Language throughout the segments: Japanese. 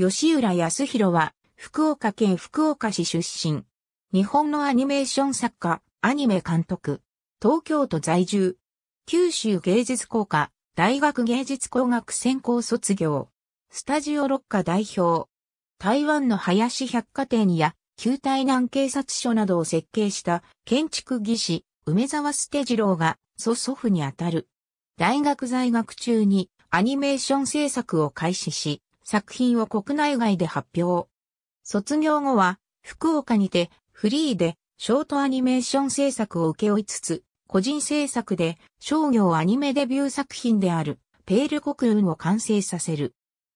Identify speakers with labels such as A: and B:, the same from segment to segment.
A: 吉浦康弘は、福岡県福岡市出身。日本のアニメーション作家、アニメ監督。東京都在住。九州芸術工科、大学芸術工学専攻卒業。スタジオ六課代表。台湾の林百貨店や、旧台南警察署などを設計した建築技師、梅沢捨次郎が、祖祖父にあたる。大学在学中にアニメーション制作を開始し、作品を国内外で発表。卒業後は、福岡にて、フリーで、ショートアニメーション制作を請け負いつつ、個人制作で商業アニメデビュー作品であるペール国運を完成させる。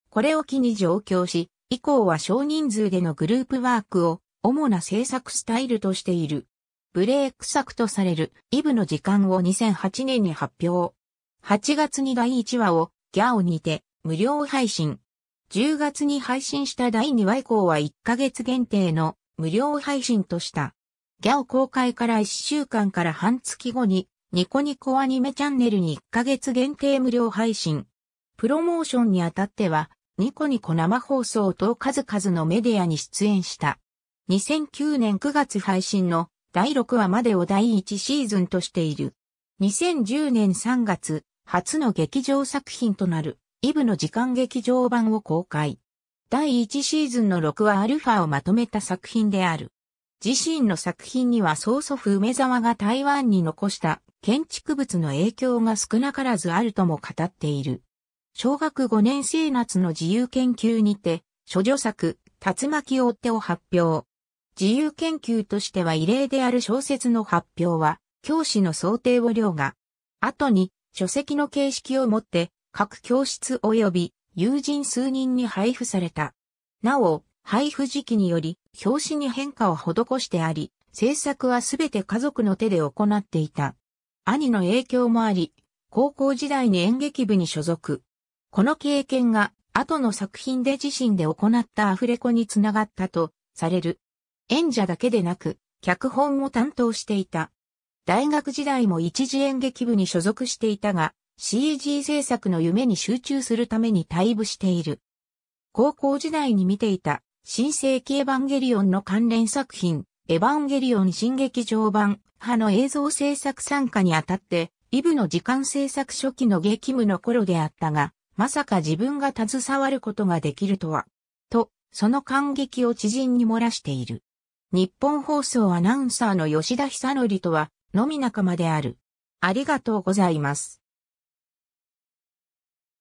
A: これを機に上京し、以降は少人数でのグループワークを主な制作スタイルとしている。ブレイク作とされるイブの時間を2008年に発表。8月に第1話をギャオにて無料配信。10月に配信した第2話以降は1ヶ月限定の無料配信とした。ギャオ公開から1週間から半月後に、ニコニコアニメチャンネルに1ヶ月限定無料配信。プロモーションにあたっては、ニコニコ生放送と数々のメディアに出演した。2009年9月配信の第6話までを第1シーズンとしている。2010年3月、初の劇場作品となる。イブの時間劇場版を公開。第1シーズンの6話アルファをまとめた作品である。自身の作品には曽祖父梅沢が台湾に残した建築物の影響が少なからずあるとも語っている。小学5年生夏の自由研究にて、諸女作、竜巻追手を発表。自由研究としては異例である小説の発表は、教師の想定を凌駕。後に、書籍の形式をもって、各教室及び友人数人に配布された。なお、配布時期により、表紙に変化を施してあり、制作はすべて家族の手で行っていた。兄の影響もあり、高校時代に演劇部に所属。この経験が、後の作品で自身で行ったアフレコにつながったと、される。演者だけでなく、脚本も担当していた。大学時代も一時演劇部に所属していたが、CG 制作の夢に集中するために退部している。高校時代に見ていた新世紀エヴァンゲリオンの関連作品、エヴァンゲリオン新劇場版派の映像制作参加にあたって、イブの時間制作初期の激務の頃であったが、まさか自分が携わることができるとは、と、その感激を知人に漏らしている。日本放送アナウンサーの吉田久則とは、のみ仲間である。ありがとうございます。